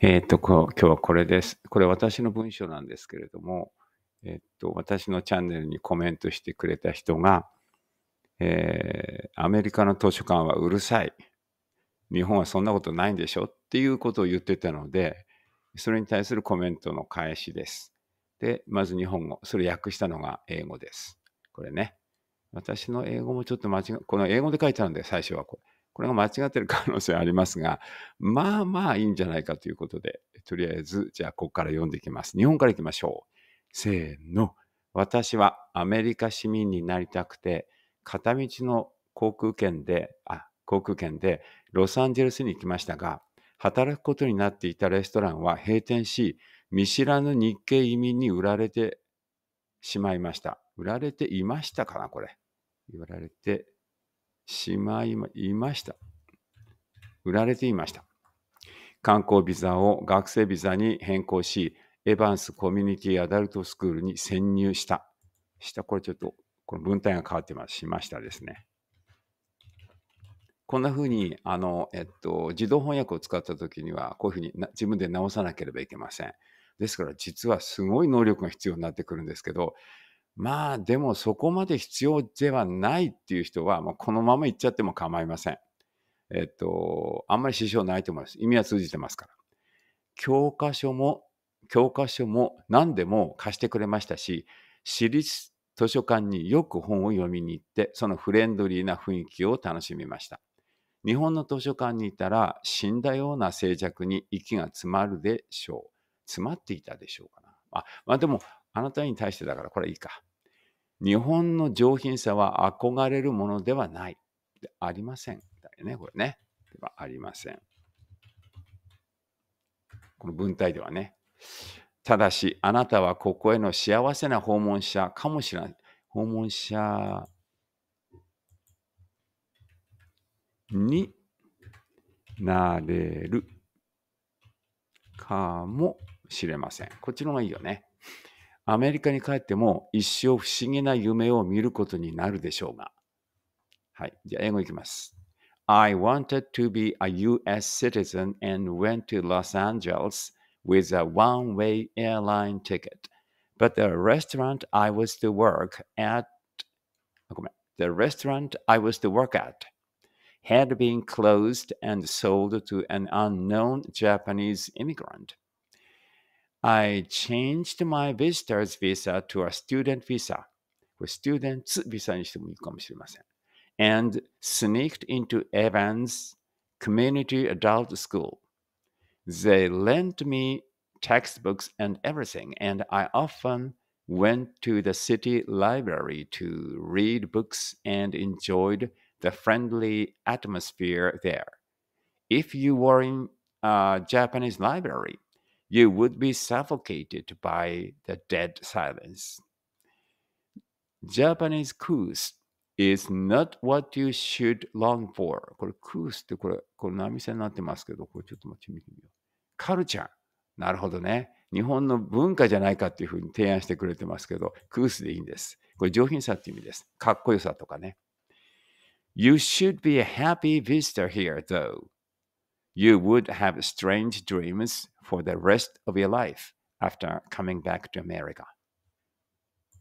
えー、っと、今日はこれです。これ私の文章なんですけれども、えー、っと、私のチャンネルにコメントしてくれた人が、えー、アメリカの図書館はうるさい。日本はそんなことないんでしょっていうことを言ってたので、それに対するコメントの返しです。で、まず日本語。それ訳したのが英語です。これね。私の英語もちょっと間違、この英語で書いてあるんで、最初はここれが間違ってる可能性ありますが、まあまあいいんじゃないかということで、とりあえず、じゃあここから読んでいきます。日本から行きましょう。せーの。私はアメリカ市民になりたくて、片道の航空券で、あ、航空券でロサンゼルスに行きましたが、働くことになっていたレストランは閉店し、見知らぬ日系移民に売られてしまいました。売られていましたかな、これ。言われてしまいました。売られていました。観光ビザを学生ビザに変更し、エヴァンスコミュニティアダルトスクールに潜入した。した、これちょっと、この文体が変わってます。しましたですね。こんなふうに、あの、えっと、自動翻訳を使ったときには、こういうふうに自分で直さなければいけません。ですから、実はすごい能力が必要になってくるんですけど、まあでもそこまで必要ではないっていう人は、まあ、このまま行っちゃっても構いません。えっと、あんまり支障ないと思います。意味は通じてますから。教科書も、教科書も何でも貸してくれましたし、私立図書館によく本を読みに行って、そのフレンドリーな雰囲気を楽しみました。日本の図書館にいたら死んだような静寂に息が詰まるでしょう。詰まっていたでしょうかな。あまあでも、あなたに対してだからこれいいか。日本の上品さは憧れるものではない。ありません。だよね、これね。ではありません。この文体ではね。ただし、あなたはここへの幸せな訪問者かもしれない。訪問者になれるかもしれません。こっちの方がいいよね。アメリカに帰っても一生不思議な夢を見ることになるでしょうが。はい。じゃあ、英語いきます。I wanted to be a US citizen and went to Los Angeles with a one way airline ticket. But the restaurant I was to work at, the restaurant I was to work at had been closed and sold to an unknown Japanese immigrant. I changed my visitor's visa to a student visa. これ、students visa にしてもいいかもしれません。And sneaked into Evans Community Adult School. They lent me textbooks and everything, and I often went to the city library to read books and enjoyed the friendly atmosphere there. If you were in a Japanese library, you would be suffocated by the dead silence. Japanese cruise is not what you should long for. これ、クースってこれ、この波線になってますけど、これちょっと待ってみてみよう。カルチャー。なるほどね。日本の文化じゃないかっていうふうに提案してくれてますけど、クースでいいんです。これ上品さって意味です。かっこよさとかね。You should be a happy visitor here, though. you would have strange dreams for the rest of your life after coming back to America.